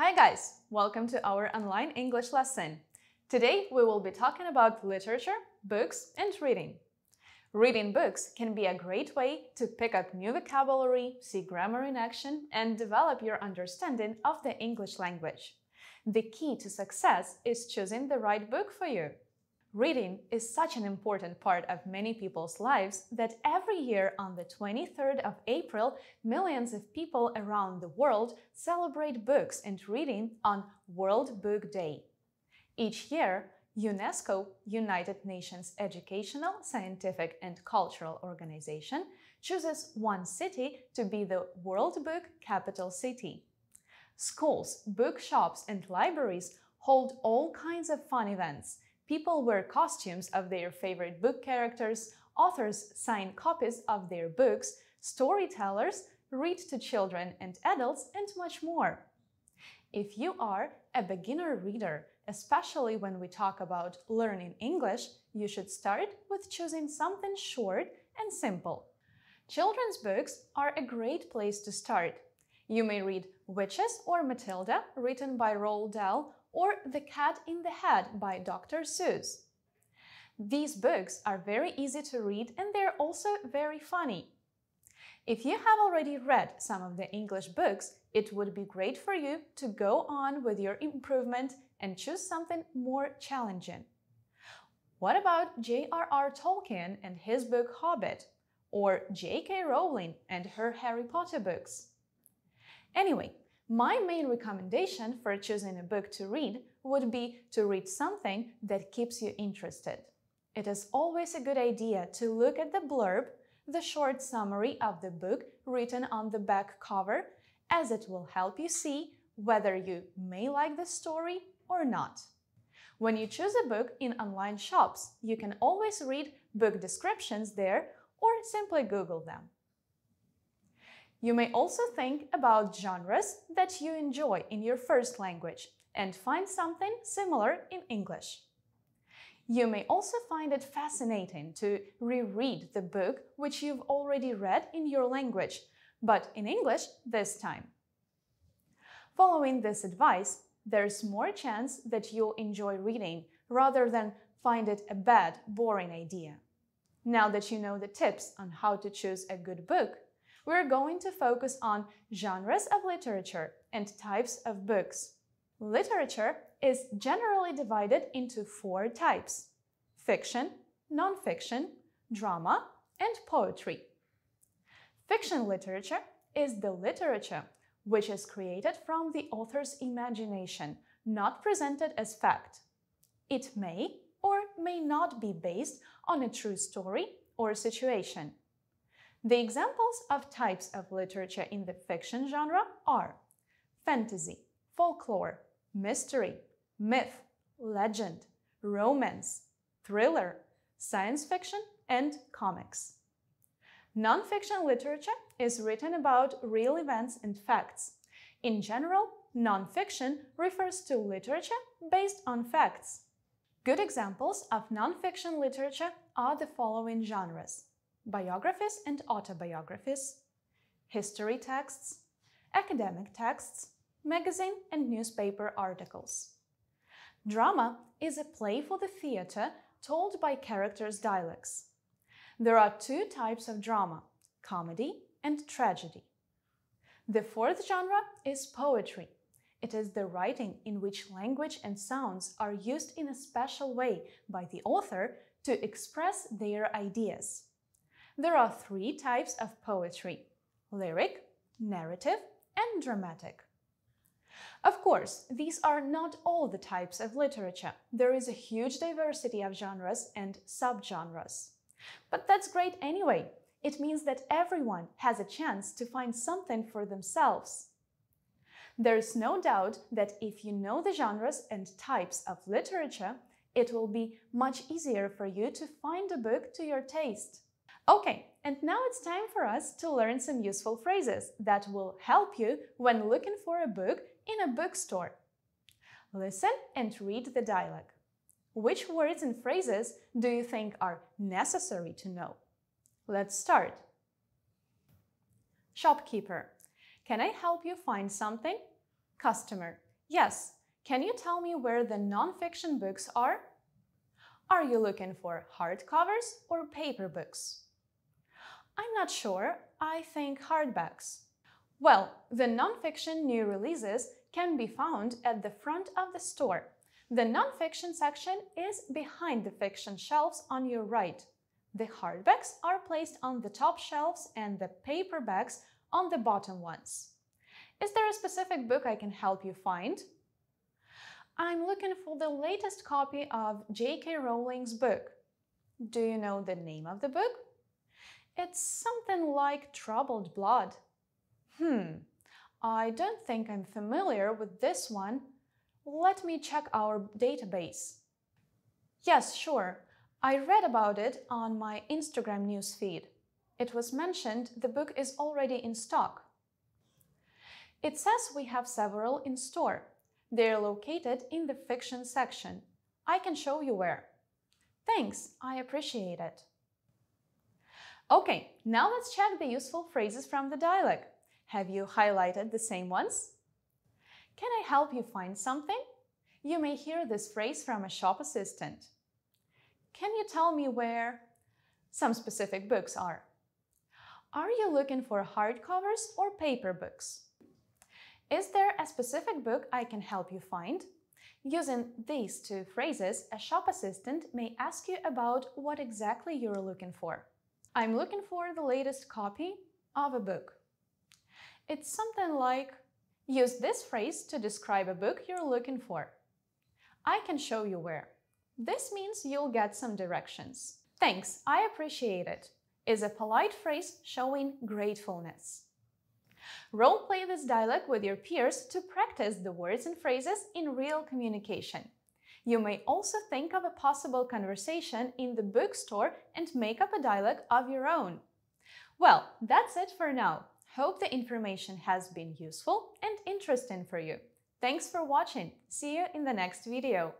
Hi guys, welcome to our online English lesson. Today we will be talking about literature, books and reading. Reading books can be a great way to pick up new vocabulary, see grammar in action and develop your understanding of the English language. The key to success is choosing the right book for you. Reading is such an important part of many people's lives that every year on the 23rd of April, millions of people around the world celebrate books and reading on World Book Day. Each year, UNESCO, United Nations Educational, Scientific and Cultural Organization, chooses one city to be the World Book Capital City. Schools, bookshops, and libraries hold all kinds of fun events – People wear costumes of their favorite book characters, authors sign copies of their books, storytellers read to children and adults, and much more. If you are a beginner reader, especially when we talk about learning English, you should start with choosing something short and simple. Children's books are a great place to start. You may read Witches or Matilda, written by Roald Dahl, or The Cat in the Hat by Dr. Seuss. These books are very easy to read and they're also very funny. If you have already read some of the English books, it would be great for you to go on with your improvement and choose something more challenging. What about J.R.R. Tolkien and his book Hobbit? Or J.K. Rowling and her Harry Potter books? Anyway, my main recommendation for choosing a book to read would be to read something that keeps you interested. It is always a good idea to look at the blurb, the short summary of the book written on the back cover, as it will help you see whether you may like the story or not. When you choose a book in online shops, you can always read book descriptions there or simply Google them. You may also think about genres that you enjoy in your first language and find something similar in English. You may also find it fascinating to reread the book which you've already read in your language, but in English this time. Following this advice, there's more chance that you'll enjoy reading rather than find it a bad, boring idea. Now that you know the tips on how to choose a good book, we're going to focus on genres of literature and types of books. Literature is generally divided into four types fiction, non-fiction, drama, and poetry. Fiction literature is the literature which is created from the author's imagination, not presented as fact. It may or may not be based on a true story or situation. The examples of types of literature in the fiction genre are fantasy, folklore, mystery, myth, legend, romance, thriller, science fiction, and comics. Nonfiction literature is written about real events and facts. In general, nonfiction refers to literature based on facts. Good examples of nonfiction literature are the following genres biographies and autobiographies, history texts, academic texts, magazine and newspaper articles. Drama is a play for the theatre told by characters' dialects. There are two types of drama comedy and tragedy. The fourth genre is poetry. It is the writing in which language and sounds are used in a special way by the author to express their ideas there are three types of poetry lyric, narrative, and dramatic. Of course, these are not all the types of literature. There is a huge diversity of genres and subgenres. But that's great anyway. It means that everyone has a chance to find something for themselves. There's no doubt that if you know the genres and types of literature, it will be much easier for you to find a book to your taste. Okay, and now it's time for us to learn some useful phrases that will help you when looking for a book in a bookstore. Listen and read the dialogue. Which words and phrases do you think are necessary to know? Let's start. Shopkeeper. Can I help you find something? Customer. Yes. Can you tell me where the non-fiction books are? Are you looking for hardcovers or paper books? I'm not sure. I think hardbacks. Well, the nonfiction new releases can be found at the front of the store. The nonfiction section is behind the fiction shelves on your right. The hardbacks are placed on the top shelves and the paperbacks on the bottom ones. Is there a specific book I can help you find? I'm looking for the latest copy of J.K. Rowling's book. Do you know the name of the book? It's something like troubled blood. Hmm, I don't think I'm familiar with this one. Let me check our database. Yes, sure. I read about it on my Instagram newsfeed. It was mentioned the book is already in stock. It says we have several in store. They're located in the fiction section. I can show you where. Thanks, I appreciate it. Okay, now let's check the useful phrases from the dialect. Have you highlighted the same ones? Can I help you find something? You may hear this phrase from a shop assistant. Can you tell me where some specific books are? Are you looking for hardcovers or paper books? Is there a specific book I can help you find? Using these two phrases, a shop assistant may ask you about what exactly you're looking for. I'm looking for the latest copy of a book. It's something like, use this phrase to describe a book you're looking for. I can show you where. This means you'll get some directions. Thanks, I appreciate it, is a polite phrase showing gratefulness. Role play this dialogue with your peers to practice the words and phrases in real communication. You may also think of a possible conversation in the bookstore and make up a dialogue of your own. Well, that's it for now. Hope the information has been useful and interesting for you. Thanks for watching. See you in the next video.